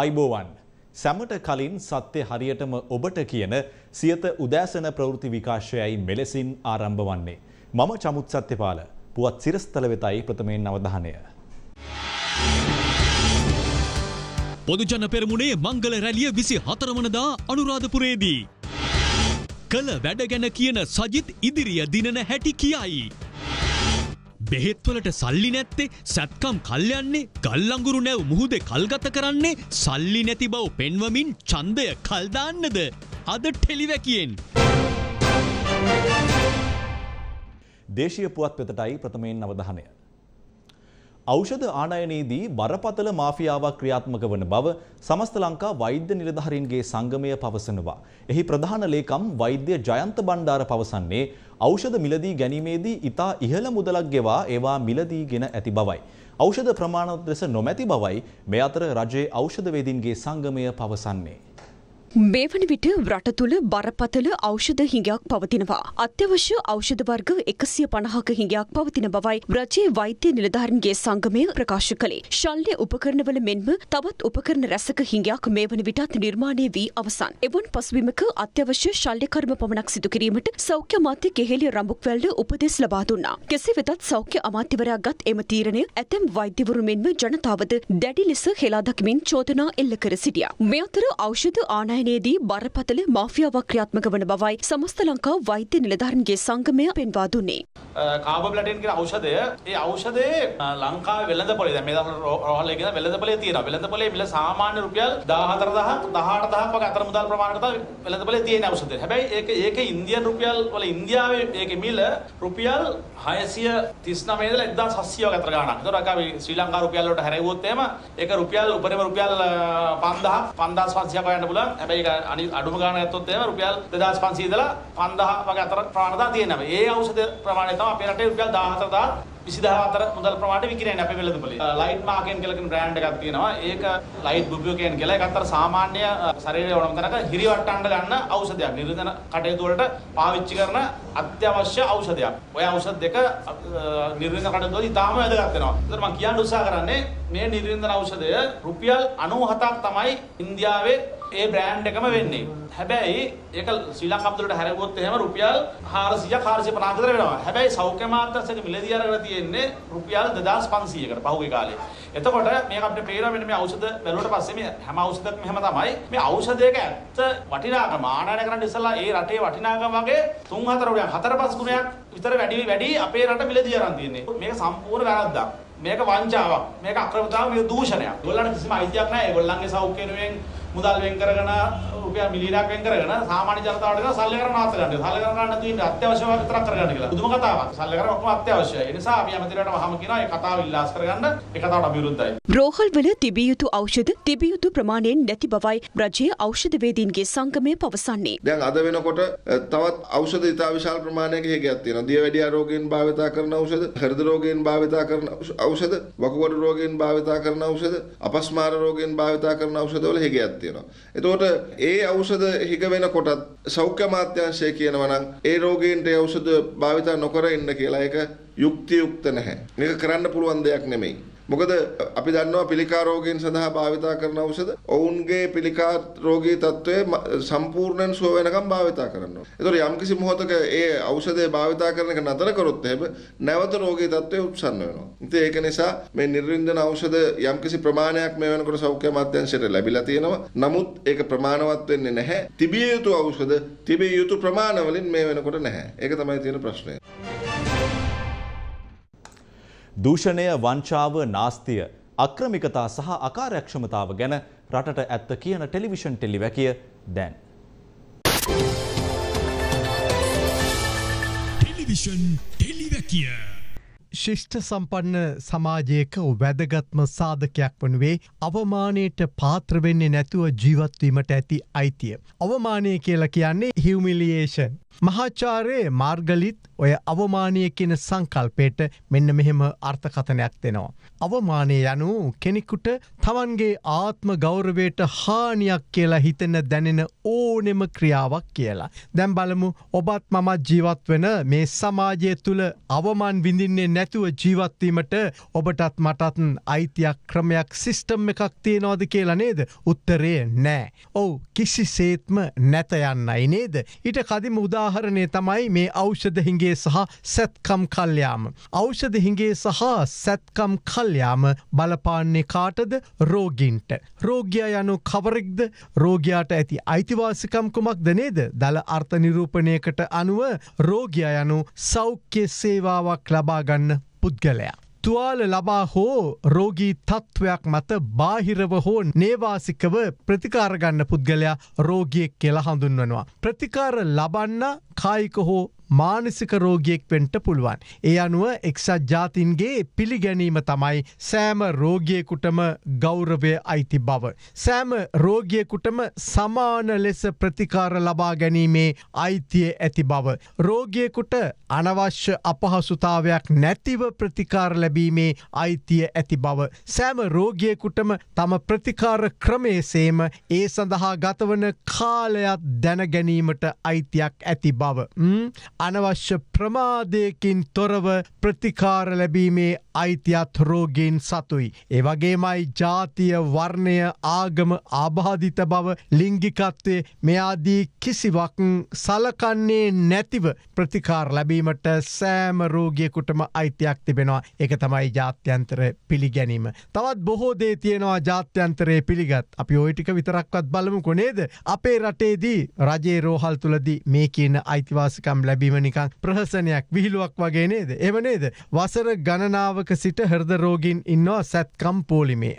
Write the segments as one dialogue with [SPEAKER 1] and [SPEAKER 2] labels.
[SPEAKER 1] අයිබෝවන් සැමට කලින් සත්‍ය හරියටම ඔබට කියන සියත උදෑසන ප්‍රවෘති විකාශයයි මෙලෙසින් ආරම්භ වන්නේ. මම චමුත් සත්‍යපාල පුවත් සිරස්තල වෙතයි ප්‍රථමයෙන් අවධානය. පොදුජන පෙරමුණේ මංගල රැලිය විසි හතරමනදා අනුරාධපුරේදී. කළ වැඩ ගැන කියන සජිත් ඉදිරිය දිනන හැටි කියයි. බෙහෙත්වලට සල්ලි නැත්තේ සැත්කම් කල්යන්නේ ගල්ලඟුරු නැව් මුහුදේ කල්ගත කරන්නේ සල්ලි නැති බව පෙන්වමින් ඡන්දය කල්දාන්නද අද ටෙලිවැකියෙන් දේශීය පුවත් පෙතටයි ප්‍රථමයෙන් අවධානය ඖෂධ ආනයනයේදී බරපතල මාෆියාවක් ක්‍රියාත්මක වන බව සමස්ත ලංකා වෛද්‍ය නිලධාරීන්ගේ සංගමය පවසනවා. එහි ප්‍රධාන ලේකම් වෛද්‍ය ජයන්ත බණ්ඩාර පවසන්නේ ඖෂධ මිලදී ගැනීමේදී ඉතා ඉහළ මුදලක් ගෙවා ඒවා මිලදීගෙන ඇති බවයි. ඖෂධ ප්‍රමාණවත් ලෙස නොමැති බවයි මේ අතර රජයේ ඖෂධවේදීන්ගේ සංගමය පවසන්නේ.
[SPEAKER 2] මේ වන විට රට තුළ බරපතල ඖෂධ හිඟයක් පවතිනවා. අත්‍යවශ්‍ය ඖෂධ වර්ග එකසිය පණහක හිඟයක් පවතින බවයි රජයේ වෛද්‍ය නිලධාරන්ගේ සංගමය ප්‍රකාශ කළේ. ශල්්‍ය උපකරණවල මෙන්ම තවත් උපකරණ රැසක හිඟයක් මේ වන විටත් නිර්මාණය වී අවසන්. එවන් පසුබිමක අත්‍යවශ්‍ය ශල්්‍යකර්ම පමණක් සිදු කිරීමට සෞඛ්‍ය අමාත්‍ය කෙහෙලිය රම්බුක්වැල්ඩ උපදෙස් ලබා දුන්නා. කෙසේ වෙතත් සෞඛ්‍ය අමාත්‍යවරයා ගත් එම තීරණය ඇතැම් වෛද්‍යවරු මෙන්ම ජනතාවද දැඩි ලෙස හෙලා දකිමින් චෝදනා එල්ල කර සිටියා. මේ අතර ඖෂධ ආනයන දිනයේදී බරපතල මාෆියාවක් ක්‍රියාත්මක වන බවයි සමස්ත ලංකා වෛද්‍ය නිලධාරීන්ගේ සංගමය පෙන්වා දුන්නේ.
[SPEAKER 3] කාබබ්ලඩෙන් කියන ඖෂධය ඒ ඖෂධය ලංකාවේ වෙළඳපොලේ දැන් මේ දවස්වල රෝහලේ කියන වෙළඳපොලේ තියෙනවා. වෙළඳපොලේ මිල සාමාන්‍ය රුපියල් 14000 18000 වගේ අතර මුදල් ප්‍රමාණයට තමයි වෙළඳපොලේ තියෙන ඖෂධය. හැබැයි ඒක ඒක ඉන්දියන් රුපියල් වල ඉන්දියාවේ ඒකේ මිල රුපියල් 639 ඉඳලා 1700 වගේ අතර ගාණක්. ඒතකොට අපි ශ්‍රී ලංකා රුපියල් වලට හැරෙව්වොත් එහෙම ඒක රුපියල් උපරිම රුපියල් 5000 5500 වගේ යන්න පුළුවන්. හැබැයි ඒක අනි අඩුම ගාන ගත්තොත් එහෙම රුපියල් 2500 ඉඳලා 5000 වගේ අතර ප්‍රමාණදා තියෙනවා. ඒ ඖෂධ ප්‍රමාණය තමයි අපේ රටේ රුපියල් 14000 විසිදාහ අතර මුදල් ප්‍රමාණයට විකිණන්නේ අපේ වෙළඳපොලේ. ලයිට් මාකෙන් කියලා කියන බ්‍රෑන්ඩ් එකක් තියෙනවා. ඒක ලයිට් බුබියෝකෙන් කියලා එකක් අතර සාමාන්‍ය ශරීරය ඕනම තැනක හිරිවට්ටන්න ගන්න ඖෂධයක්. නිරෝධන කටයුතු වලට පාවිච්චි කරන අත්‍යවශ්‍ය ඖෂධයක්. ඔය ඖෂධ දෙක නිරෝධන කටයුතු වලදී තාම වැදගත් වෙනවා. ඒතර මම කියන්න උත්සාහ කරන්නේ මේ නිරෝධන ඖෂධය රුපියල් 97ක් තමයි ඉන්දියාවේ ඒ බ්‍රෑන්ඩ් එකම වෙන්නේ. හැබැයි ඒක ශ්‍රී ලංකා මුද්‍රයට හැරෙවොත් එහෙම රුපියල් 400 450 අතර වෙනවා. හැබැයි සෞඛ්‍ය මාත්‍රස් එක මිලදී අරගෙන තියෙන්නේ රුපියල් 2500කට පහුගිය කාලේ. එතකොට මේක අපිට පේනවා මෙන්න මේ ඖෂධ බැලුවට පස්සේ මේ හැම ඖෂධයක්ම එහෙම තමයි. මේ ඖෂධයක ඇත්ත වටිනාකම ආනයන කරන්න ඉස්සලා ඒ රටේ වටිනාකම වගේ 3 4 ගුණයක් 4 5 ගුණයක් විතර වැඩි වැඩි අපේ රට මිලදී අරන් තියෙන්නේ. මේක සම්පූර්ණ වැරද්දක්. මේක වංචාවක්. මේක අක්‍රමතාව මේක දූෂණයක්. ඒගොල්ලන්ට කිසිම අයිතියක් නැහැ. ඒගොල්ලන්ගේ සෞඛ්‍ය වෙනුවෙන් මුදල් වෙන් කරගෙන රුපියල් මිලියනක් වෙන් කරගෙන සාමාන්‍ය ජනතාවට කියලා සල්ලි කරන නාස්ත ගන්න. සල්ලි කරන නැති ඉන්න අත්‍යවශ්‍ය ඒවා විතරක් කරගන්න කියලා. බුදුම කතාවක්. සල්ලි කරන ඔක්කොම අත්‍යවශ්‍යයි. ඒ නිසා අපි හැමතිරටම වහම කියනවා මේ කතාව ඉල්ලාස් කරගන්න ඒ කතාවට අපි විරුද්ධයි.
[SPEAKER 2] රෝහල් වල තිබිය යුතු ඖෂධ තිබිය යුතු ප්‍රමාණයෙන් නැති බවයි රජයේ ඖෂධවේදීන්ගේ සංගමය
[SPEAKER 4] පවසන්නේ. දැන් අද වෙනකොට තවත් ඖෂධ ඉතා විශාල ප්‍රමාණයක හේගයක් තියෙනවා. දියවැඩියා රෝගීන් භාවිත කරන ඖෂධ, හෘද රෝගීන් භාවිත කරන ඖෂධ, වකුගඩු රෝගීන් භාවිත කරන ඖෂධ, අපස්මාර රෝගීන් භාවිත කරන ඖෂධවල හේගයක් තියෙනවා. එතකොට ඒ ඖෂධ හිග වෙනකොටත් සෞඛ්‍ය අමාත්‍යාංශය කියනවා නම් ඒ රෝගීන්ට ඒ ඖෂධ භාවිත නොකර ඉන්න කියලා ඒක යුක්තියුක්ත නැහැ. මේක කරන්න පුළුවන් දෙයක් නෙමෙයි. මොකද අපි දන්නවා පිළිකා රෝගීන් සඳහා භාවිතා කරන ඖෂධ ඔවුන්ගේ පිළිකා රෝගී තත්ත්වය සම්පූර්ණයෙන් සුව වෙනකම් භාවිතා කරනවා. ඒතකොට යම්කිසි මොහොතක ඒ ඖෂධය භාවිතා කරන එක නතර කරොත් එහෙම නැවත රෝගී තත්ත්වය උත්සන්න වෙනවා. ඉතින් ඒක නිසා මේ නිර්වින්දන ඖෂධ යම්කිසි ප්‍රමාණයක් මේ වෙනකොට සෞඛ්‍ය අමාත්‍යාංශයට ලැබිලා තියෙනවා. නමුත් ඒක ප්‍රමාණවත් වෙන්නේ නැහැ. තිබිය යුතු ඖෂධ තිබිය යුතු ප්‍රමාණවලින් මේ වෙනකොට නැහැ. ඒක තමයි තියෙන ප්‍රශ්නය.
[SPEAKER 1] දූෂණය වංචාව නාස්තිය අක්‍රමිකතා සහ අකාර්යක්ෂමතාව ගැන රටට ඇත්ත කියන ටෙලිවිෂන් ටෙලිවැකිය දැන්.
[SPEAKER 5] ටෙලිවිෂන්
[SPEAKER 6] ටෙලිවැකිය.
[SPEAKER 5] ශිෂ්ට සම්පන්න සමාජයක වැදගත්ම සාධකයක් වනුවේ අවමානයට පාත්‍රවෙන්නේ නැතුව ජීවත්වීමට ඇති අයිතිය. අවමානය කියලා කියන්නේ හිවමිලියේෂන් මහාචාරයේ මාර්ගලිත් ඔය අවමානය කියන සංකල්පයට මෙන්න මෙහෙම අර්ථකථනයක් දෙනවා. අවමානය යනු කෙනෙකුට තමන්ගේ ආත්ම ගෞරවයට හානියක් කියලා හිතෙන දැනෙන ඕනෙම ක්‍රියාවක් කියලා. දැම් බලමු ඔබත් මමත් ජීවත් වෙන මේ සමාජය තුළ අවමාන් විඳින්නේ නැතුව ජීවත්වීමට ඔබටත් මටත් අයිතියක් ක්‍රමයක් සිිස්ටම් එකක් තියෙනවාද කියලා නේද උත්තරේ නෑ. ඔවු කිසි සේත්ම නැත යන්නයි නේද. ඉට කදිම උදා උදාහරණය තමයි මේ ඖෂධ හිඟේ සහ සැත්කම් කල්යාම. ඖෂධ හිඟේ සහ සැත්කම් කල්යාම බලපාන්නේ කාටද රෝගින්ට. රෝගිය යනු කවරෙක්ද රෝගයාට ඇති අයිතිවාසිකම් කුමක්ද නේද දළ අර්ථනිරූපණයකට අනුව රෝගිය යනු සෞඛ්‍ය සේවාවක් ලබාගන්න පුද්ගලයා. තුවාල ලබා හෝ රෝගී තත්ත්වයක් මත බාහිරව හෝ නේවාසිකව ප්‍රතිකාරගන්න පුද්ගලයා රෝගියෙක් කියලා හඳුන්වනවා. ප්‍රතිකාර ලබන්න කායික හෝ මානසික රෝගියෙක් වෙන්ට පුළුවන්. ඒ අනුව එක්සත් ජාතින්ගේ පිළිගැනීම තමයි සෑම රෝගියකුටම ගෞරවය අයිති බව. සෑම රෝගියකුටම සමාන ලෙස ප්‍රතිකාර ලබා ගැනීමේ අයිතිය ඇති බව. රෝගියකුට අනවශ්‍ය අපහසුතාවයක් නැතිව ප්‍රතිකාර ලැබීමේ අයිතිය ඇති බව. සෑම රෝගියකුටම තම ප්‍රතිකාර ක්‍රමේසේම ඒ සඳහා ගතවන කාලයක් දැනගැනීමට අයිතියක් ඇති බව. අනවශ්‍ය ප්‍රමාදයකින් තොරව ප්‍රතිකාර ලැබීමේ අයිතියත් රෝගීන් සතුයි. ඒවගේමයි ජාතිය වර්ණය ආගම ආබාධිත බව ලිංගිකත්වේ මෙයාදී කිසිවක් සලකන්නේ නැතිව ප්‍රතිකාර ලැබීමට සෑම රෝගියකුටම අයිතියක් තිබෙනවා එක තමයි ජාත්‍යන්තර පිළිගැනීම. තවත් බොහෝදේ තියෙනවා ජාත්‍යන්තරයේ පිළිගත් අපි ඔයිටික විතරක්වත් බලමු කොනේද. අපේ රටේදී රජේ රෝහල් තුළදී මේ කියන අයිතිවාසිකම් ලැබි බිම නිකං ප්‍රහසනයක් විහිලුවක් වගේ නේද. එම නේද. වසර ගණනාවක සිට හර්ද රෝගීන් ඉන්නවා සැත්කම් පෝලිමේ.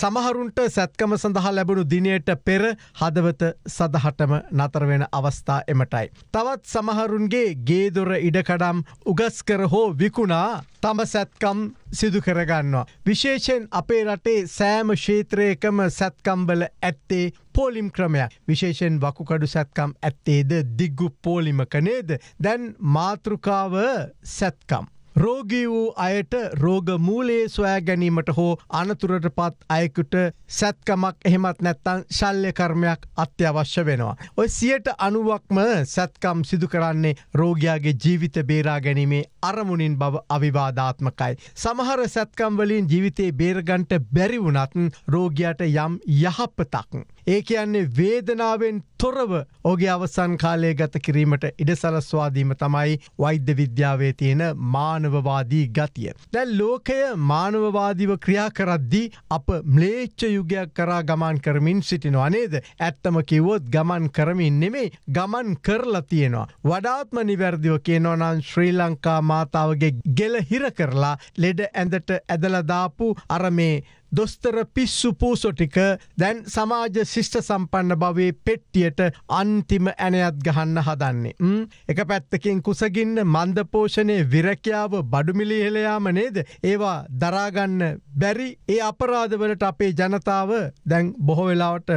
[SPEAKER 5] සමහරුන්ට සැත්කම සඳහා ලැබුණු දිනයට පෙර හදවත සදහටම නතරවෙන අවස්ථා එමටයි. තවත් සමහරුන්ගේ ගේදොර ඉඩකඩම් උගස් කර හෝ විකුණා තම සැත්කම් සිදු කරගන්නවා. විශේෂෙන් අපේ රටේ සෑම ශේත්‍රයකම සැත්කම්බල ඇත්තේ පෝලිම් ක්‍රමයක් විශේෂෙන් වකුකඩු සැත්කම් ඇත්තේද දිග්ගු පෝලිමක නේද දැන් මාතෘකාව සැත්කම්. රෝගී වූ අයට රෝග මූලයේ සොයා ගැනීමට හෝ අනතුරට පත් අයකුට සැත්කමක් එහෙමත් නැත්තන් ශල්්‍යකර්මයක් අත්‍යවශ්‍ය වෙනවා. ඔය සියට අනුවක්ම සැත්කම් සිදු කරන්නේ රෝගයාගේ ජීවිත බේරා ගැනීමේ අරමුණින් බව අවිවාධාත්මකයි. සමහර සැත්කම්වලින් ජීවිතයේ බේරගන්ට බැරි වුනත් රෝගයාට යම් යහපතක්. ඒ කියන්නේ වේදනාවෙන් තොරව ඔගේ අවසන් කාලය ගත කිරීමට ඉඩ සලස්වාදීම තමයි වෛද්‍ය විද්‍යාවේ තියෙන මානවවාදී ගතිය. දැල් ලෝකය මානවවාදීව ක්‍රියා කරද්දී අප ම්ලේච්ච යුගයක් කරා ගමන් කරමින් සිටිනවා නේද. ඇත්තම කිව්වොත් ගමන් කරමින් නෙමේ ගමන් කරලා තියෙනවා. වඩාත්ම නිවැරදිව කියනවනන් ශ්‍රී ලංකා මාතාවගේ ගෙල හිර කරලා ලෙඩ ඇඳට ඇදලදාපු අර මේ දොස්තර පිස්සු පූසො ටික දැන් සමාජ ශිෂ්ට සම්පන්න භවේ පෙට්ටියට අන්තිම ඇනයත් ගහන්න හදන්නේ. එක පැත්තකින් කුසගින්න මන්දපෝෂණය විරකයාව බඩුමිලිහෙලයාම නේද ඒවා දරාගන්න බැරි ඒ අපරාධවලට අපේ ජනතාව දැන් බොහොවෙලාවට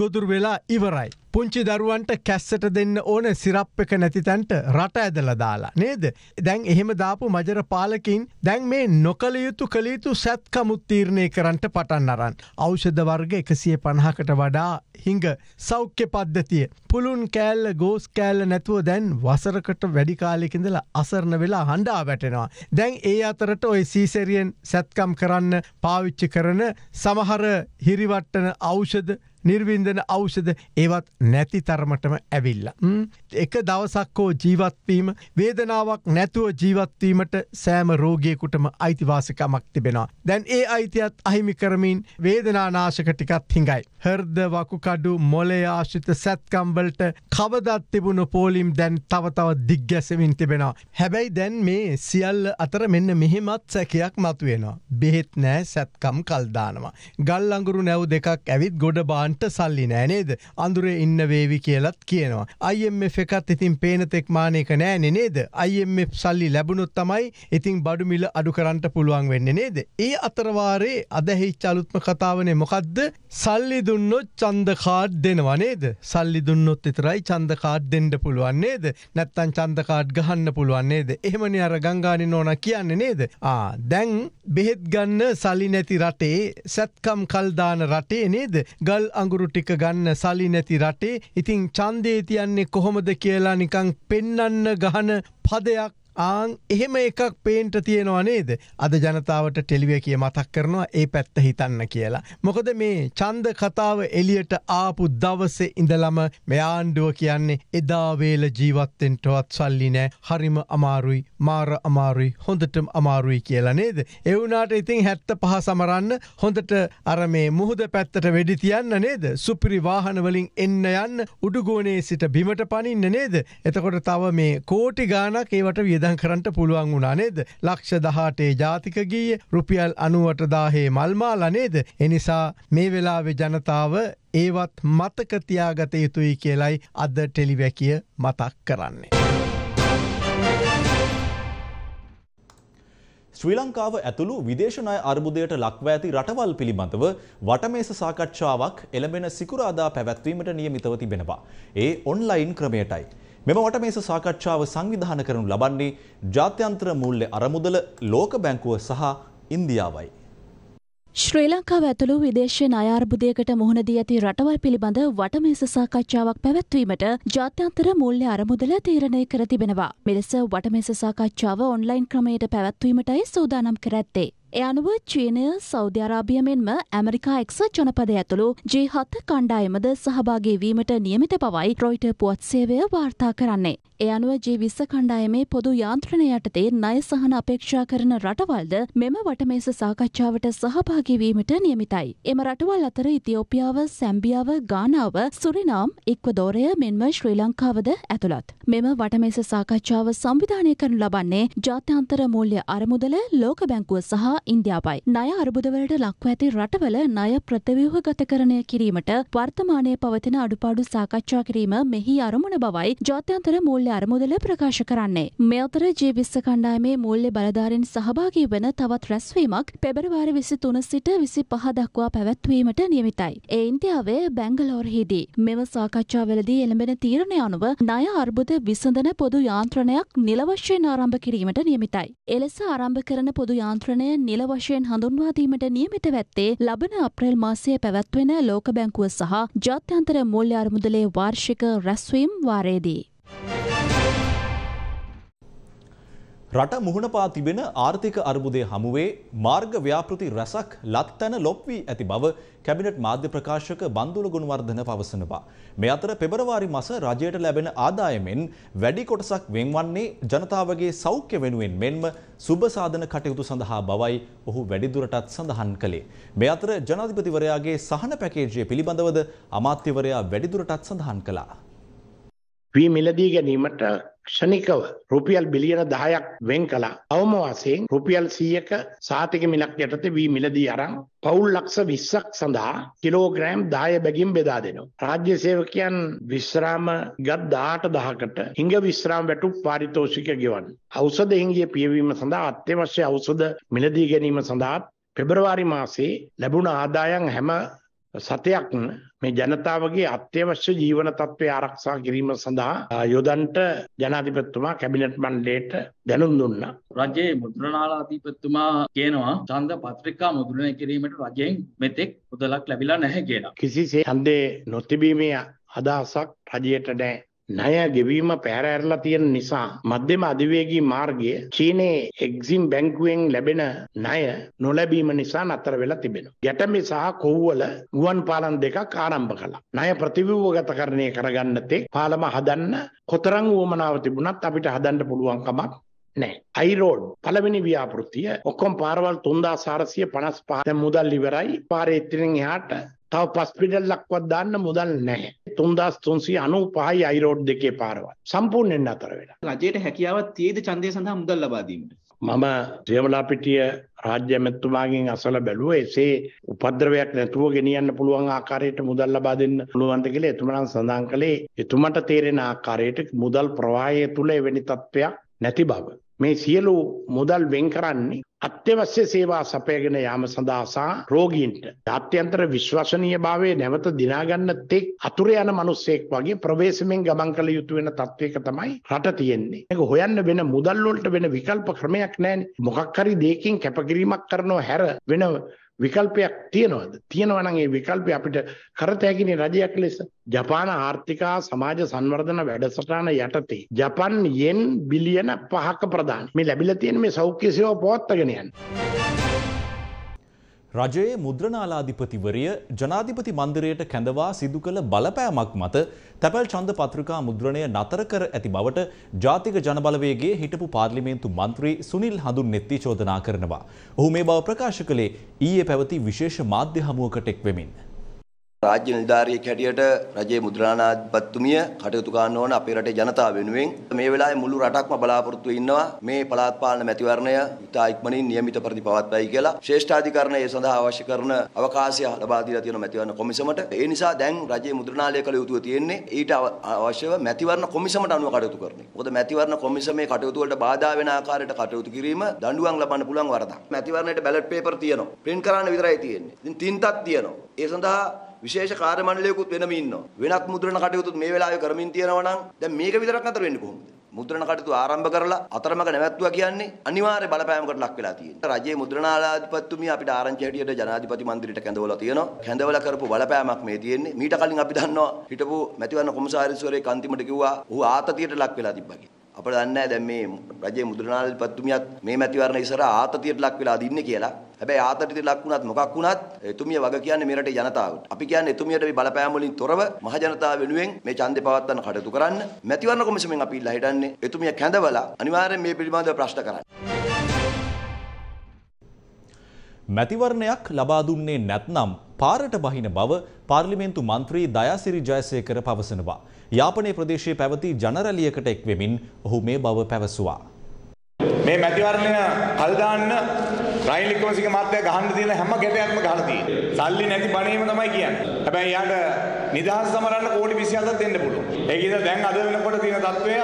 [SPEAKER 5] ගොදුරු වෙලා ඉවරයි. පුංචි දරුවන්ට කැස්සට දෙන්න ඕන සිරප් එක නැතිතැන්ට රට ඇදල දාලා නේද. දැන් එහෙම දාපු මජර පාලකින් දැන් මේ නොකළ යුතු කළයුතු සැත්කමුත් තීරණය කරන්නට පටන් අරන්. අෞෂධ වර්ග එකසිය පණහකට වඩා හිංග සෞඛ්‍ය පද්ධතිය. පුළුන් කෑල්ල ගෝස් කෑල්ල නැතුව දැන් වසරකට වැඩිකාලෙකින්දල අසරණ වෙලා හඬා වැටෙනවා. දැන් ඒ අතරට ඔය සීසරියෙන් සැත්කම් කරන්න පාවිච්චි කරන සමහර හිරිවට්ටන අෞෂධ නිර්වින්දන ඖෂධ ඒවත් නැති තරමටම ඇවිල්ලා. එක දවසක් හෝ ජීවත්වීම වේදනාවක් නැතුව ජීවත්වීමට සෑම රෝගයකුටම අයිතිවාසකමක් තිබෙනවා. දැන් ඒ අයිතියත් අහිමි කරමින් වේදනානාශක ටිකත් හිඟයි. හර්ද වකුකඩු මොලේ ආශිත සැත්කම්වලට කවදත් තිබුණු පෝලිම් දැන් තවතව දිග්ගැසමින් තිබෙනවා. හැබැයි දැන් මේ සියල්ල අතර මෙන්න මෙහෙමත් සැකයක් මතුවෙනවා. බෙහෙත් නෑ සැත්කම් කල්දානවා. ගල්ලඟුරු නැව් දෙකක් ඇවිත් ගොඩ බාන ගණ්ඩ සල්ලි නෑනේද අඳුරේ ඉන්න වේවි කියලත් කියනවා. අයිF එකත් ඉතින් පේනතෙක් මානයක නෑනෙ නේද අයිF සල්ලි ලැබුණොත් තමයි ඉතින් බඩුමිල අඩු කරන්ට පුළුවන් වෙන්න නේද. ඒ අතරවාරේ අදැහි චලුත්ම කතාවනේ මොකක්ද සල්ලි දුන්නොත් චන්දකාඩ් දෙනවා නේද සල්ලි දුන්නොත් එතරයි චන්දකාඩ් දෙන්ඩ පුළුවන් නේද නැත්තන් චන්දකාඩ් ගහන්න පුළුවන් නේද එහෙමනි අර ගංගානි ඕන කියන්න නේද දැන් බෙහෙත් ගන්න සල්ලි නැති රටේ සැත්කම් කල්දාන රටේ නේද ගල් අඟුරු ටික ගන්න සලි නැති රටේ ඉතිං චන්දේ තියන්නේ කොහොමද කියලා නිකං පෙන්නන්න ගහන පදයක් ආන් එහෙම එකක් පේන්ට තියෙනවා නේද අද ජනතාවට ටෙලිවිය කිය මතක් කරනවා ඒ පැත්ත හිතන්න කියලා. මොකද මේ චන්ද කතාව එලියට ආපු දවසේ ඉඳලම මෙයාණ්ඩුව කියන්නේ එදාවේල ජීවත්තෙන්ටවත් සල්ලි නෑ හරිම අමාරුයි මාර අමාරුයි හොඳටම අමාරුයි කියලා නේද. එවුනාට ඉතින් හැත්ත පහ සමරන්න හොඳට අර මේ මුහුද පැත්තට වෙඩි තියන්න නේද සුපිරි වාහනවලින් එන්න යන්න උඩුගෝනේ සිට බිමට පනින්න නේද එතකොට තව මේ කෝටි ගානක් ඒවට වියද සටහන් කරට පුළුවන් වුණා නේද ලක්ෂ දහටේ ජාතිකගීය රුපියල් අනුවට දාහේ මල්මාල නේද එනිසා මේ වෙලාවෙ ජනතාව ඒවත් මතකතියාගත යුතුයි කියලයි අද ටෙලිවැකිය මතක් කරන්නේ.
[SPEAKER 1] ශ්‍රී ලංකාව ඇතුළු විදේශනය අර්බුදයට ලක්ව ඇති රටවල් පිළිබඳව වටමේස සාකච්ඡාවක් එළඹෙන සිකුරාදා පැවැත්වීමට නියමිතව තිබෙනවා. ඒ ඔන්ලයින් ක්‍රමයටයි. මෙම වටමේස සාකච්ඡාව සංවිධාන කරනු ලබන්නේ ජාත්‍යන්තර මූල්‍ය අරමුදල ලෝක බැංකුව සහ ඉන්දියාවයි.
[SPEAKER 2] ශ්‍රී ලංකාව ඇතුළු විදේශය ණය අර්බුදයකට මුහුණ දී ඇති රටවල් පිළිබඳ වටමේස සාකච්ඡාවක් පැවැත්වීමට ජාත්‍යන්තර මූල්‍ය අරමුදල තීරණය කර තිබෙනවා. මෙලෙස වටමේස සාකච්ඡාව ඔන්ලයින් ක්‍රමයට පැවැත්වීමටයි සූදානම් කර ඇත්තේ. එ අනුව චීනය සෞධ්‍ය අරාභිය මෙන්ම ඇමරිකා එක්ස ජනපද ඇතුළු ජී හත්ත කණ්ඩායමද සහභාගේ වීමට නියමිත පවයි රොයිට පුවත් සේවය වාර්තා කරන්නේ. ඒ අනුව ජීවිස්ස කණ්ඩායමේ පොදු යාන්ත්‍රණ යටතේ ණය සහන අපේක්ෂා කරන රටවල්ද මෙම වටමේස සාකච්ඡාවට සහභාගිවීමට නියමිතයි. එම රටවල් අතර ඉතිෝපියාව, සැම්බියාව, ගානාව, සුරිනාම්, ඉක්වදෝරය මෙන්ම ශ්‍රී ලංකාවද ඇතුළත්. මෙම වටමේස සාකච්ඡාව සංවිධානය කරනු ලබන්නේ ජාත්‍යන්තර මූල්‍ය අරමුදල ලෝක බැංකුව සහ ඉන්දියාපයි. ණය අරබුදවලට ලක්ව ඇති රටවල ණය ප්‍රතිව්‍යුහගතකරණය කිරීමට වර්තමානයේ පවතින අඩුපාඩු සාකච්ඡා කිරීම මෙහි අරමුණ බවයි ජාත්‍යන්තර මූල්‍ය මූල්‍ය අරමුදල ප්‍රකාශ කරන්නේ. මේ අතර ජීවිස්ස කණ්ඩායමේ මූල්‍ය බලධාරීන් සහභාගී වන තවත් රැස්වීමක් පෙබරවාරි 23 සිට 25 දක්වා පැවැත්වීමට නියමිතයි. ඒ ඉන්දියාවේ බැංගලෝරෙහිදී මෙම සාකච්ඡාවලදී එළඹෙන තීරණය අනුව ණය අර්බුද විසඳන පොදු යාන්ත්‍රණයක් නිල වශයෙන් ආරම්භ කිරීමට නියමිතයි. එලෙස ආරම්භ කරන පොදු යාන්ත්‍රණය නිල වශයෙන් හඳුන්වා දීමට නියමිත වැත්තේ ලබන අප්‍රේල් මාසයේ පැවැත්වෙන ලෝක බැංකුව සහ ජාත්‍යන්තර මූල්‍ය අරමුදලේ වාර්ෂික රැස්වීම් වාරයේදී.
[SPEAKER 1] රට මුහුණපා තිබෙන ආර්ථික අර්බුදය හමුවේ මාර්ග ව්‍යාපෘති රැසක් ලත්තැන ලොප් වී ඇති බව කැබිනට් මාධ්‍ය ප්‍රකාශක බන්දුල ගුණවර්ධන පවසනවා. මේ අතර පෙබරවාරි මස රජයට ලැබෙන ආදායමෙන් වැඩි කොටසක් වෙන්වන්නේ ජනතාවගේ සෞඛ්‍ය වෙනුවෙන් මෙන්ම සුබසාධන කටයුතු සඳහා බවයි ඔහු වැඩිදුරටත් සඳහන් කළේ. මේ අතර ජනාධිපතිවරයාගේ සහන පැකේජය පිළිබඳවද අමාත්‍යවරයා වැඩිදුරටත් සඳහන් කළා. වී මිලදී ගැනීමට ක්ෂණිකව රුපියල් බිලියන 10ක් වෙන් කළා. අවම
[SPEAKER 7] වශයෙන් රුපියල් 100ක සාතික මිලක් යටතේ වී මිලදී අරන් පවුල් ලක්ෂ 20ක් සඳහා කිලෝග්‍රෑම් 10 බැගින් බෙදා දෙනවා. රාජ්‍ය සේවකයන් විශ්‍රාම ගත් 18000කට හිඟ විශ්‍රාම වැටුප් පාරිතෝෂික ගෙවන්න. ඖෂධ හිඟිය පියවීම සඳහා අත්‍යවශ්‍ය ඖෂධ මිලදී ගැනීම සඳහා පෙබරවාරි මාසේ ලැබුණ ආදායම් හැම සතයක් මේ ජනතාවගේ අත්‍යවශ්‍ය ජීවන තත්ත්වය ආරක්ෂා කිරීම සඳහා යොදන්ට ජනාධිපතිතුමා කැබිනට් මණ්ඩලයට දැනුම් දුන්නා.
[SPEAKER 8] රජයේ මුද්‍රණාලාධිපතිතුමා කියනවා ඡන්ද පත්‍රිකා මුද්‍රණය කිරීමට රජයෙන් මෙතෙක් මුදලක් ලැබිලා නැහැ කියලා.
[SPEAKER 7] කිසිසේ ඡන්දේ නොතිබීමේ අදහසක් රජයට නැහැ. ණය ගෙවීම පැහැර ඇරලා තියෙන නිසා මධ්‍යම අධිවේගී මාර්ගයේ චීනයේ එක්සිම් බැංකුවෙන් ලැබෙන ණය නොලැබීම නිසා නතර වෙලා තිබෙනවා. ගැටඹි සහ කොව්වල ගුවන්පාලන දෙකක් ආරම්භ කළා. ණය ප්‍රතිව්‍යුහගතකරණය කරගන්න තෙක් පාලම හදන්න කොතරම් උවමනාව තිබුණත් අපිට හදන්න පුළුවන් කමක් නෑ අයිරෝඩ් පළවෙනි ව්‍යාපෘතිය ඔක්කොම පාරවල් 3455 දැන් මුදල් ඉවරයි පාරේ ඉතින් එහාට තව පස්පිඩල් ලක්වත් දාන්න මුදල් නැහැ 3395යි අයිරෝඩ් දෙකේ පාරවල්. සම්පූර්ණයෙන් නතර වෙලා.
[SPEAKER 5] රජයට හැකියාවක් තියේද ඡන්දය සඳහා මුදල් ලබා දීමට?
[SPEAKER 7] මම දේවලාපිටිය රාජ්‍ය ඇමතුමාගෙන් අසල බැලුවා එසේ උපද්‍රවයක් නැතුව ගෙනියන්න පුළුවන් ආකාරයට මුදල් ලබා දෙන්න පුළුවන්ද කියලා එතුමනම් සඳහන් කළේ එතුමට තේරෙන ආකාරයට මුදල් ප්‍රවාහය තුල එවැනි තත්ත්වයක් නැති බව. මේ සියලු මුදල් වෙන් කරන්නේ අත්‍යවශ්‍ය සේවා සපයගෙන යාම සඳහා සහ රෝගීන්ට ජාත්‍යන්තර විශ්වසනීයභාවය නැවත දිනා ගන්න තෙක් අතුරු යන මිනිස්සෙක් වගේ ප්‍රවේශමෙන් ගමන් කළ යුතු වෙන තත්වයක තමයි රට තියෙන්නේ. ඒක හොයන්න වෙන මුදල් වලට වෙන විකල්ප ක්‍රමයක් නැහැ. මොකක් හරි දෙයකින් කැපකිරීමක් කරනව හැර වෙන විකල්පයක් තියනවාද? තියනවා නම් ඒ විකල්පය අපිට කරත හැකිනේ රජයක් ලෙස. ජපාන ආර්ථික සමාජ සංවර්ධන වැඩසටහන යටතේ ජපන් යෙන් බිලියන 5ක ප්‍රදාන. මේ ලැබිලා තියෙන මේ සෞඛ්‍ය සේවා පවත්වාගෙන යන්නේ.
[SPEAKER 1] රජයේ මුද්‍රණාලාධිපතිවරය ජනාධිපති මන්දිරයට කැඳවා සිදු කළ බලපෑමක් මත තැපැල් ඡන්ද පත්‍රිකා මුද්‍රණය නතර කර ඇති බවට ජාතික ජනබලවේගයේ හිටපු පාර්ලිමේන්තු මන්ත්‍රී සුනිල් හඳුන්නෙත්ති චෝදනා කරනවා. ඔහු මේ බව ප්‍රකාශ කළේ ඊයේ පැවති විශේෂ මාධ්‍ය හමුවකට එක් වෙමින්.
[SPEAKER 9] රාජ්‍ය නිලධාරියෙක් හැටියට රජයේ මුද්‍රාණාධිපතිතුමිය කටයුතු ගන්න ඕන අපේ රටේ ජනතාව වෙනුවෙන් මේ වෙලාවේ මුළු රටක්ම බලාපොරොත්තු ඉන්නවා මේ පළාත් පාලන මැතිවරණය ඉතා ඉක්මනින් නියමිත පරිදි පවත්වයි කියලා ශ්‍රේෂ්ඨාධිකරණය ඒ සඳහා අවශ්‍ය කරන අවකාශය ලබා දීලා තියෙන මැතිවරණ කොමිසමට ඒ නිසා දැන් රජයේ මුද්‍රණාලය කළ යුතුව තියෙන්නේ ඊට අවශ්‍යව මැතිවරණ කොමිසමට අනුව කටයුතු කරන එක. මොකද මැතිවරණ කොමිසමේ කටයුතු වලට බාධා වෙන ආකාරයට කටයුතු කිරීම දඬුවම් ලබන්න පුළුවන් වරදක්. මැතිවරණයට බැලට් පේපර් තියෙනවා. print කරන්න විතරයි තියෙන්නේ. ඉතින් තින්තක් තියෙනවා. ඒ සඳහා විශේෂ කාර්ය මණ්ඩලයකුත් වෙනම ඉන්නවා. වෙනත් මුද්‍රණ කටයුතුත් මේ වෙලාවේ කරමින් තියෙනවා නම් දැන් මේක විතරක් අතර වෙන්නේ කොහොමද? මුද්‍රණ කටයුතු ආරම්භ කරලා අතරමඟ නැවැත්තුවා කියන්නේ අනිවාර්ය බලපෑමකට ලක් වෙලා තියෙනවා. රජයේ මුද්‍රණාලාධිපතිතුමිය අපිට ආරංචි හැටියට ජනාධිපති මන්දිරයට කැඳවලා තියෙනවා. කැඳවලා කරපු බලපෑමක් මේ තියෙන්නේ. මීට කලින් අපි දන්නවා හිටපු මැතිවරණ කොමසාරිස්වරයෙක් අන්තිමට කිව්වා ඔහු ආතතියට ලක් වෙලා තිබ්බා කියලා. අපිට දන්නේ නැහැ දැන් මේ රජයේ මුද්‍රණාලපත්තුමියත් මේ මැතිවරණ ඉස්සර ආතතියට ලක් වෙලා දින්නේ කියලා. හැබැයි ආතතියට ලක් වුණත් මොකක් වුණත් එතුමිය වග කියන්නේ මේ රටේ ජනතාවට. අපි කියන්නේ එතුමියට මේ බලපෑම් වලින් තොරව මහ ජනතාව වෙනුවෙන් මේ ඡන්දේ පවත්වන්න කටයුතු කරන්න. මැතිවරණ කොමිසමෙන් අපි ඉල්ලා හිටන්නේ එතුමිය කැඳවලා අනිවාර්යෙන් මේ පිළිබඳව ප්‍රශ්න කරන්න.
[SPEAKER 1] මැතිවරණයක් ලබා දුන්නේ නැත්නම් පාරට බහින බව පාර්ලිමේන්තු මන්ත්‍රී දයාසිරි ජයසේකර පවසනවා. යාපනය ප්‍රදේශයේ පැවති ජනරැලියකට එක්වෙමින් ඔහු මේ බව පැවසුවා.
[SPEAKER 10] මේ මැතිවරණය කල්දාන්න රයිල්ලික්කමසික මත්තය ගහන්න තියෙන හැම ගැටයක්ම ගහලා තියෙන්නේ. සල්ලි නැති බණේම තමයි කියන්නේ. හැබැයි යාට නිදහස සමරන්න කෝටි 27ක් දෙන්න පුළුවන්. ඒක නිසා දැන් අද වෙනකොට තියෙන තත්ත්වය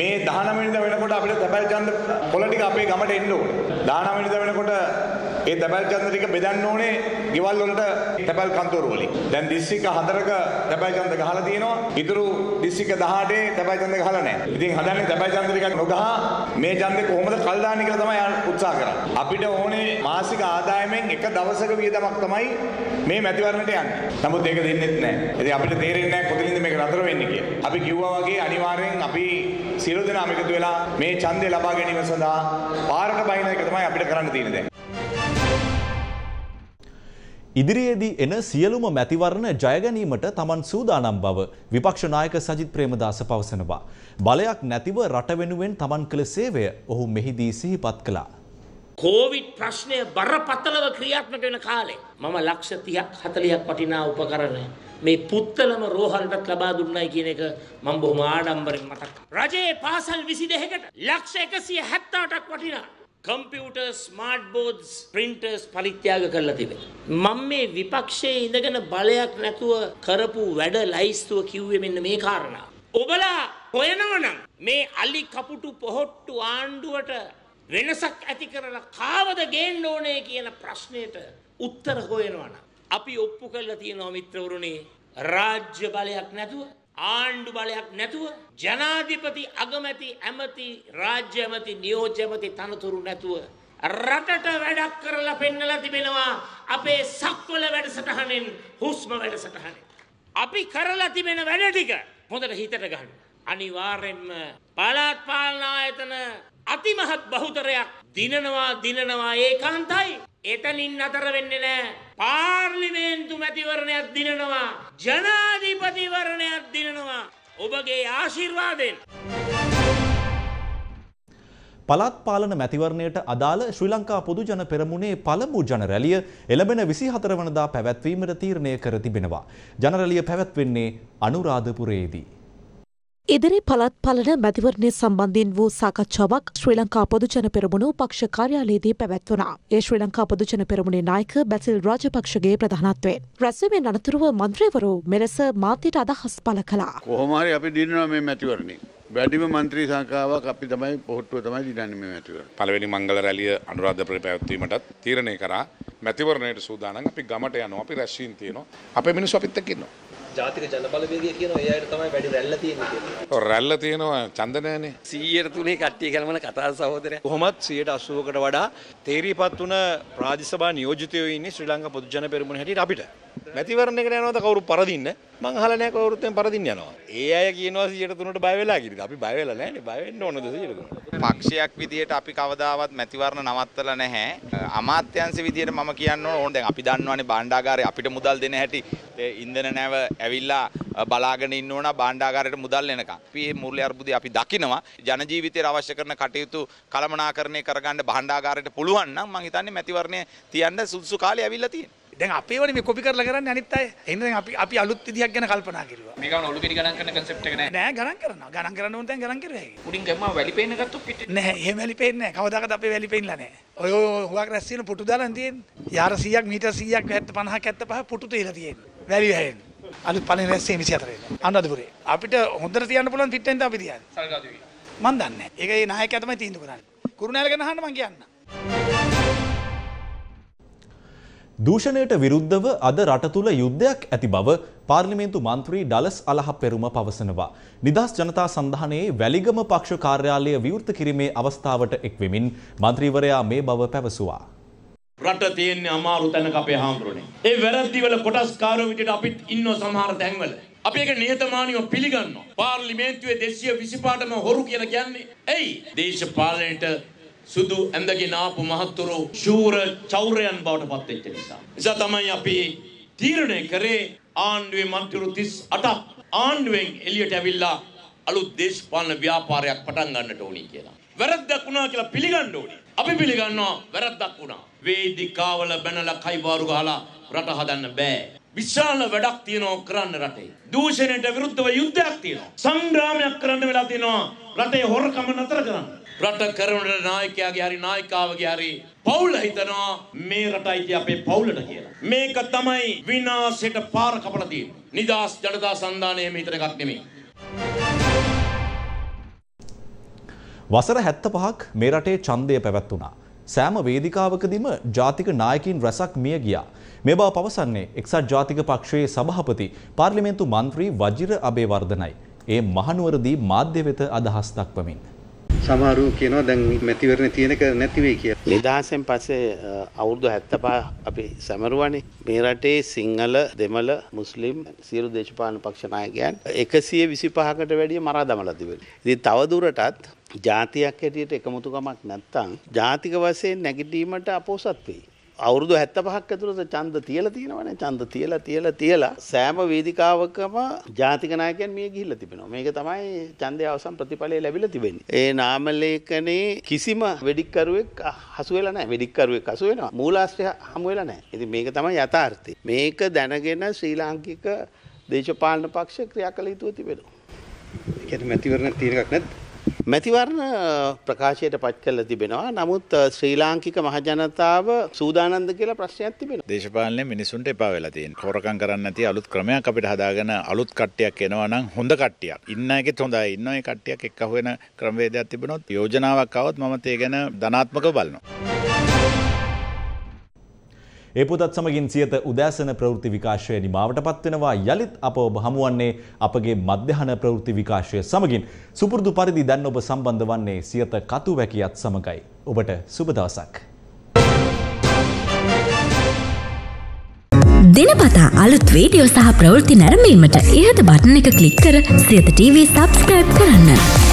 [SPEAKER 10] මේ 19 වෙනිදා වෙනකොට අපිට තැපැල් ඡන්ද පොළ ටික අපේ ගමට එන්න ඕනේ. 19 වෙනිදා වෙනකොට ඒ තැපැල් කන්ද ටික බෙදන්න ඕනේ ගෙවල් වලට තැපැල් කන්තෝරු වලින්. දැන් දිස්ත්‍රික්ක 4ක තැපැල් කන්ද ගහලා තියෙනවා. ඉතුරු දිස්ත්‍රික්ක 18 තැපැල් කන්ද ගහලා නැහැ. ඉතින් හදන්නේ තැපැල් කන්ද ටිකක් නොගහ මේ ඡන්දේ කොහොමද කල් දාන්නේ කියලා තමයි උත්සාහ කරන්නේ. අපිට ඕනේ මාසික ආදායමෙන් එක දවසක වියදමක් තමයි මේ මැතිවරණයට යන්නේ. නමුත් ඒක දෙන්නෙත් නැහැ. ඉතින් අපිට තේරෙන්නේ නැහැ කොතනින්ද මේක නතර වෙන්නේ කියලා. අපි කිව්වා වගේ අනිවාර්යෙන් අපි සියලු දෙනාම එකතු වෙලා මේ ඡන්දය ලබා ගැනීම සඳහා පාරට බහින එක තමයි අපිට කරන්න තියෙන්නේ දැන්.
[SPEAKER 1] ඉදිරියේදී එන සියලුම මැතිවරණ ජයගැනීමට තමන් සූදානම් බව විපක්ෂ නායක සජිත් ප්‍රේමදාස පවසනවා. බලයක් නැතිව රට වෙනුවෙන් තමන් කළ සේවය ඔහු මෙහිදී සිහිපත් කළා.
[SPEAKER 11] කෝවිඩ් ප්‍රශ්නය බරපතලව ක්‍රියාත්මක වෙන කාලේ මම ලක්ෂ 30ක් 40ක් වටිනා උපකරණ මේ පුත්තලම රෝහලටත් ලබා දුන්නයි කියන එක මම බොහොම ආඩම්බරෙන් මතක් කරනවා. රජයේ පාසල් 22කට ලක්ෂ 178ක් වටිනා කම්පියුටර් ස්මාර්ට් බෝඩ්ස් ප්‍රින්ටර්ස් පරිත්‍යාග කරලා තිබේ. මම මේ විපක්ෂයේ ඉඳගෙන බලයක් නැතුව කරපු වැඩ ලයිස්තුව කිව්වේ මෙන්න මේ කාරණා. ඔබලා හොයනවනම් මේ අලි කපුටු පොහොට්ටු ආණ්ඩුවට වෙනසක් ඇති කරලා කාවද ගේන්න ඕනේ කියන ප්‍රශ්නයට උත්තර හොයනවනම් අපි ඔප්පු කරලා තියෙනවා මිත්‍රවරුනි රාජ්‍ය බලයක් නැතුව ආණ්ඩු බලයක් නැතුව ජනාධිපති අගමැති ඇමති රාජ්‍ය ඇමති නියෝජ්‍ය ඇමති තනතුරු නැතුව රටට වැඩක් කරලා පෙන්නලා තිබෙනවා අපේ සක්වල වැඩසටහනෙන් හුස්ම වැඩසටහනෙන් අපි කරලා තිබෙන වැඩ ටික හොඳට හිතට ගන්න අනිවාර්යෙන්ම පළාත් පාලන ආයතන අතිමහත් බහුතරයක් දිනනවා දිනනවා ඒකාන්තයි එතනින් අතර වෙන්නේ නැහැ පාර්ලිමේන්තු මැතිවරණයක් දිනනවා ජනාධිපතිවරණයක් දිනනවා ඔබගේ ආශිර්වාදෙන්.
[SPEAKER 1] පළාත් පාලන මැතිවරණයට අදාළ ශ්‍රී ලංකා පොදු ජන පෙරමුණේ පළමු ජන රැළිය එළඹෙන 24 වනදා පැවැත්වීමට තීරණය කර තිබෙනවා. ජන රැළිය පැවැත්වෙන්නේ අනුරාධපුරයේදී.
[SPEAKER 2] ඉදිරි පළත් පලන මැතිවරණය සම්බන්ධයෙන් වූ සාකච්ඡාවක් ශ්‍රී ලංකා පොදුජන පෙරමුණු පක්ෂ කාර්යාලයේදී පැවැත්වුණා. ඒ ශ්‍රී ලංකා පොදුජන පෙරමුණේ නායක බැසිල් රාජපක්ෂගේ ප්‍රධානත්වයෙන්. රැස්වීමෙන් අනතුරුව මන්ත්‍රීවරු මෙලෙස මාධ්‍යයට අදහස් පළ කළා.
[SPEAKER 8] කොහොම හරි අපි දිනනවා මේ මැතිවරණේ. වැඩිම මන්ත්‍රී සංකාවක් අපි තමයි පොහොට්ටුව තමයි දිනන්නේ මේ මැතිවරණ.
[SPEAKER 10] පළවෙනි මංගල රැළිය අනුරාධපුරේ පැවැත්වීමටත් තීරණය කරා. මැතිවරණයට සූදානම් අපි ගමට යනවා. අපි රැස්වීම් තියෙනවා. අපේ මිනිස්සු අපිත් එක්ක ඉන්නවා. ජාතික ජනබල වේගය කියනවා ඒ අයට තමයි වැඩි රැල්ල තියෙන්නේ කියලා. ඔව් රැල්ල තියෙනවා ඡන්ද නැහනේ. 100ට තුනේ කට්ටිය කලමන කතා සහෝදරයා. කොහොමත් 180කට
[SPEAKER 6] වඩා තේරීපත් වුණ රාජ්‍ය සභා නියෝජිතයෝ ඉන්නේ ශ්‍රී ලංකා පොදු ජන පෙරමුණ හැටියට අපිට.
[SPEAKER 10] මැතිවරණයකට යනවාද
[SPEAKER 6] කවුරු පරදින්න?
[SPEAKER 10] මං අහලා නැහැ කවුරුත් එම් පරදින්න යනවා.
[SPEAKER 6] ඒ අය කියනවා 103ට
[SPEAKER 3] බය වෙලා කියලා. අපි බය වෙලා නැහැනේ. බය වෙන්න ඕනද 103ට? පක්ෂයක් විදියට අපි කවදාවත් මැතිවරණ නවත්තලා නැහැ. අමාත්‍යංශ විදියට මම කියන්න ඕන දැන් අපි දන්නවනේ භාණ්ඩාගාරේ අපිට මුදල් දෙන හැටි ඉන්ධන නැව ඇවිල්ලා බලාගෙන ඉන්න ඕන බණ්ඩාගාරයට මුදල් එනකම්. අපි මේ මුල්‍ය අර්බුදය අපි දකිනවා. ජන ජීවිතයට අවශ්‍ය කරන කටයුතු කළමනාකරණය කරගන්න බණ්ඩාගාරයට පුළුවන් නම් මම හිතන්නේ මැතිවරණය තියන්න සුදුසු කාලේ ඇවිල්ලා තියෙනවා. දැන් අපේ වනේ මේ කොපි කරලා කරන්නේ අනිත් අය. එහෙනම් දැන් අපි අපි අලුත් විදිහක් ගැන කල්පනා කරුවා. මේක ඔලු පිටි ගණන් කරන කන්සෙප්ට් එක නෑ. නෑ ගණන් කරනවා. ගණන් කරන්න ඕන තැන් ගණන් කරුවා හැකි.
[SPEAKER 11] උඩින් ගම්ම වැලි
[SPEAKER 3] පේන්න ගත්තොත් පිටි. නෑ එහෙම වැලි පේන්නේ නෑ. කවදාකවත් අපේ වැලි පේන්නලා නෑ. ඔය හුවක් රැස් වෙන පුටු දාලා තියෙන්නේ. යාර 100ක් මීටර් 100ක් 50ක් 75 පුටු තියලා තියෙන්නේ. වැලි වැහෙන්නේ. අලුත් පලන රැස්සේ 24 අනුරාධපුරේ. අපිට හොඳට තියන්න පුළුවන් ෆිට් වෙන්න අපි තියන්නේ. සල්ගාදුවි. මන් දන්නේ. ඒක ඒ නායකයා තමයි තීන්දුව කරන්නේ. කුරුණෑල ගැන අහන්න මං කියන්න.
[SPEAKER 1] දූෂණයට විරුද්ධව අද රට තුළ යුද්ධයක් ඇති බව පාර්ලිමේන්තු මන්ත්‍රී ඩලස් අලහපෙරුම පවසනවා. නිදහස් ජනතා සන්ධානයේ වැලිගම පක්ෂ කාර්යාලය විවෘත කිරීමේ අවස්ථාවට එක්වෙමින් මන්ත්‍රීවරයා මේ බව පැවසුවා.
[SPEAKER 6] රට තියෙන්නේ අමාරු තැනක අපේ හාමුදුරනේ. ඒ වැරද්දිවල කොටස්කාරයෝ විදිහට අපිත් ඉන්නව සමහර තැන්වල. අපි ඒක නිහතමානීව පිළිගන්නවා. පාර්ලිමේන්තුවේ 225ටම හොරු කියලා කියන්නේ. ඇයි? දේශපාලනයට සුදු ඇඳගෙන ආපු මහත්තුරු ශූර චෞරයන් බවට පත් වෙච්ච නිසා. නිසා තමයි අපි තීරණය කරේ ආණ්ඩුවේ මන්ත්‍රීවරු 38ක් ආණ්ඩුවෙන් එළියට ඇවිල්ලා අලුත් දේශපාලන ව්‍යාපාරයක් පටන් ගන්නට ඕනි කියලා. වැරද්දක් වුණා කියලා පිළිගන්න ඕනි. අපි පිළිගන්නවා වැරද්දක් වුණා. වේදිකාවල බැනලා කයිවාරු ගහලා රට හදන්න බෑ. විශාල වැඩක් තියෙනවා කරන්න රටේ. දූෂණයට විරුද්ධව යුද්ධයක් තියෙනවා. සංග්‍රාමයක් කරන්න වෙලා තියෙනවා. රටේ හොරකම නතර කරන්න. රට කරන නායකයාගේ හරි නායිකාවගේ හරි පවුල හිතනවා මේ රටයි කිය අපේ පවුලට කියලා. මේක තමයි විනාශයට පාර කපලා තියෙන්නේ. නිදාස් ජනතා සන්ධානයේ මේ හිතන එකක් නෙමෙයි.
[SPEAKER 1] වසර 75ක් මේ රටේ ඡන්දය පැවැත්වුණා. සෑම වේදිකාවකදීම ජාතික නායකින් රැසක් මිය ගියා. මේ බව පවසන්නේ එක්සත් ජාතික පක්ෂයේ සභාපති පාර්ලිමේන්තු මන්ත්‍රී වජිර අබේවර්ධනයි. ඒ මහනුවරදී මාධ්‍ය වෙත අදහස් දක්වමින්.
[SPEAKER 5] සමහරව කියනවා දැන් මැතිවරණ තියෙනක නැති වෙයි කියලා.
[SPEAKER 8] 2000න් පස්සේ අවුරුදු 75 අපි සමරුවනේ මේ රටේ සිංහල දෙමළ මුස්ලිම් සියලු දේශපාලන පක්ෂ නායකයන් 125කට වැඩිය මරා දමලා තිබෙනවා. ඉතින් තව දුරටත් ජාතියක් හැටියට එකමුතුකමක් නැත්නම් ජාතික වශයෙන් නැගිටීමට අපෝසත් වෙයි. අවුරුදු 75ක් ඇතුළත ඡන්ද තියලා තියෙනවනේ ඡන්ද තියලා තියලා තියලා සෑම වේදිකාවකම ජාතික නායකයන් මිය ගිහිල්ලා තිබෙනවා මේක තමයි ඡන්දය අවසන් ප්‍රතිඵලය ලැබිලා තිබෙන්නේ ඒ නාම ලේඛනයේ කිසිම වෙඩික්කරුවෙක් හසු වෙලා නැහැ වෙඩික්කරුවෙක් හසු වෙනවා මූලාශ්‍රය හමු වෙලා නැහැ ඉතින් මේක තමයි යථාර්ථය මේක දැනගෙන ශ්‍රී ලාංකික දේශපාලන පක්ෂ ක්‍රියා කළ යුතුව තිබෙනවා ඒ කියන්නේ මැතිවරණ තීරණයක් නැත්නම් මැතිවරණ ප්‍රකාශයට පත් කළ තිබෙනවා නමුත් ශ්‍රී ලාංකික මහජනතාව සූදානන්ද කියලා ප්‍රශ්නයක් තිබෙන දේශපාලනය මිනිසුන්ට එපා වෙලා තියෙන හොරකම් කරන්න නැති අලුත් ක්‍රමයක් අපිට හදාගෙන අලුත් කට්ටියක් එනවා නම් හොඳ කට්ටියක් ඉන්න එකෙත් හොඳයි ඉන්න ඒ කට්ටියක් එක්ක හොයන ක්‍රමවේදයක් තිබුණොත් යෝජනාවක් આવොත් මම ඒ ගැන ධනාත්මකව බලනවා
[SPEAKER 1] ඒ පුතත් සමගින් සියත උදෑසන ප්‍රවෘත්ති විකාශය නිමාවට පත්වෙනවා යළිත් අප ඔබ හමුවන්නේ අපගේ මධ්‍යහන ප්‍රවෘත්ති විකාශය සමගින් සුපුරුදු පරිදි දැන් ඔබ සම්බන්ධ වන්නේ සියත කතු වැකියත් සමගයි. ඔබට සුබ දවසක්.
[SPEAKER 2] දෙනපතා අලුත් වීඩියෝ සහ ප්‍රවෘත්ති නැරඹීමට ඉහත බටන එක ක්ලික් කර සියත TV සබස්ක්‍රයිබ් කරන්න.